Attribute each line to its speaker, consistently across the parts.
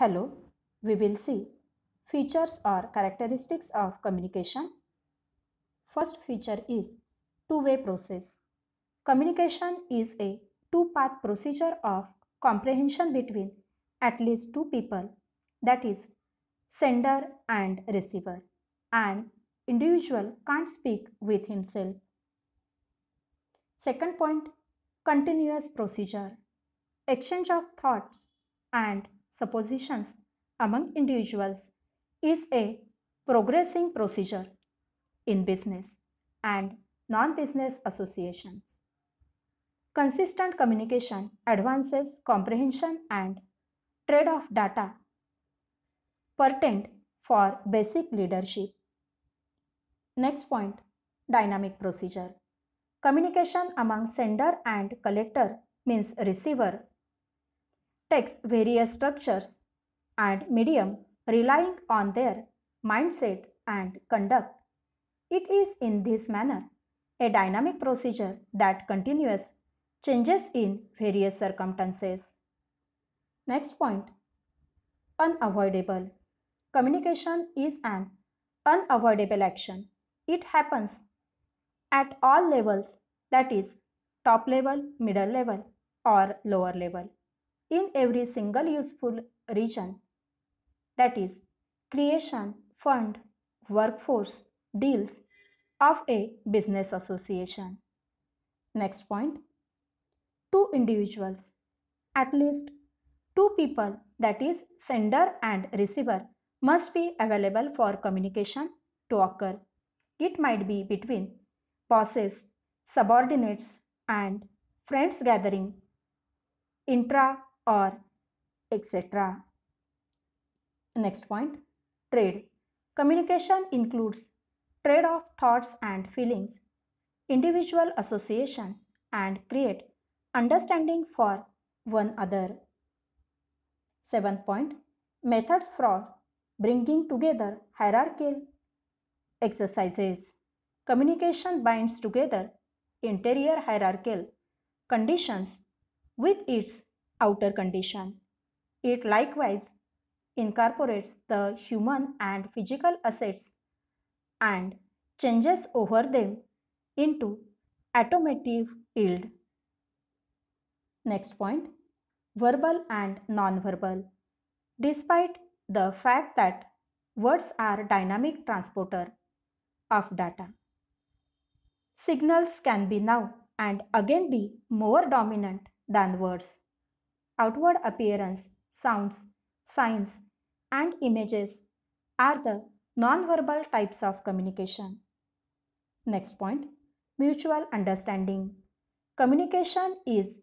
Speaker 1: hello, we will see features or characteristics of communication. First feature is two-way process. Communication is a two-path procedure of comprehension between at least two people that is sender and receiver. An individual can't speak with himself. Second point, continuous procedure. Exchange of thoughts and suppositions among individuals is a progressing procedure in business and non-business associations. Consistent communication advances comprehension and trade of data pertinent for basic leadership. Next point, dynamic procedure. Communication among sender and collector means receiver takes various structures and medium relying on their mindset and conduct. It is in this manner a dynamic procedure that continues, changes in various circumstances. Next point Unavoidable. Communication is an unavoidable action. It happens at all levels that is, top level, middle level, or lower level in every single useful region that is creation, fund, workforce, deals of a business association. Next point, two individuals, at least two people that is sender and receiver must be available for communication to occur. It might be between bosses, subordinates and friends gathering, intra or etc. Next point trade. Communication includes trade of thoughts and feelings, individual association, and create understanding for one other. Seventh point methods for bringing together hierarchical exercises. Communication binds together interior hierarchical conditions with its outer condition. It likewise incorporates the human and physical assets and changes over them into automotive yield. Next point, verbal and nonverbal. Despite the fact that words are dynamic transporter of data, signals can be now and again be more dominant than words outward appearance, sounds, signs, and images are the nonverbal types of communication. Next point, mutual understanding. Communication is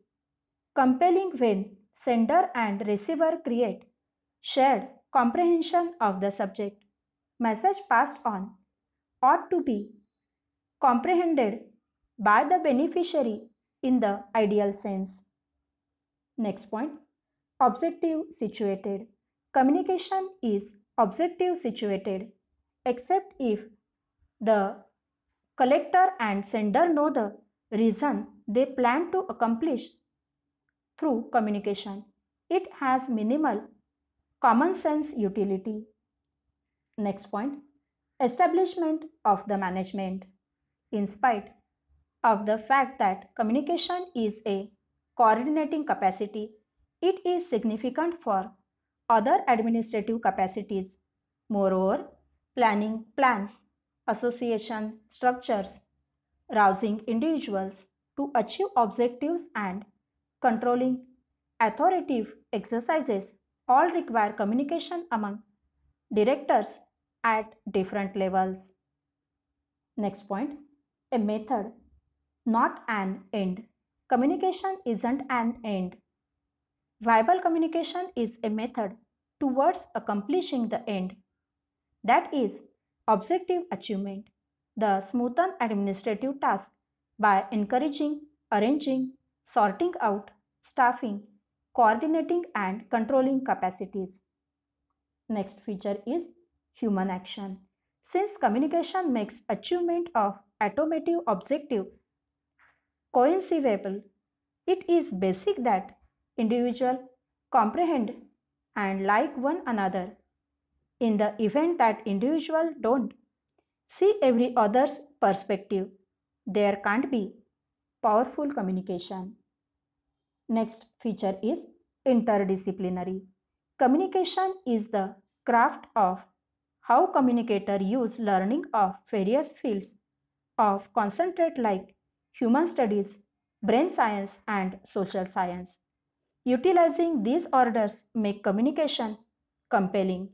Speaker 1: compelling when sender and receiver create shared comprehension of the subject. Message passed on ought to be comprehended by the beneficiary in the ideal sense. Next point, objective situated. Communication is objective situated except if the collector and sender know the reason they plan to accomplish through communication. It has minimal common sense utility. Next point, establishment of the management. In spite of the fact that communication is a coordinating capacity, it is significant for other administrative capacities. Moreover, planning plans, association structures, rousing individuals to achieve objectives and controlling authoritative exercises all require communication among directors at different levels. Next point, a method, not an end communication isn't an end. Verbal communication is a method towards accomplishing the end. That is objective achievement. The smoothen administrative task by encouraging, arranging, sorting out, staffing, coordinating and controlling capacities. Next feature is human action. Since communication makes achievement of automotive objective coincidable, it is basic that individual comprehend and like one another. In the event that individual don't see every other's perspective, there can't be powerful communication. Next feature is interdisciplinary. Communication is the craft of how communicator use learning of various fields of concentrate like human studies, brain science, and social science. Utilizing these orders make communication compelling.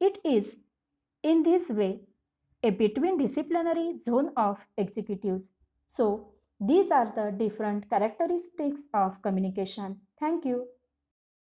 Speaker 1: It is, in this way, a between disciplinary zone of executives. So, these are the different characteristics of communication. Thank you.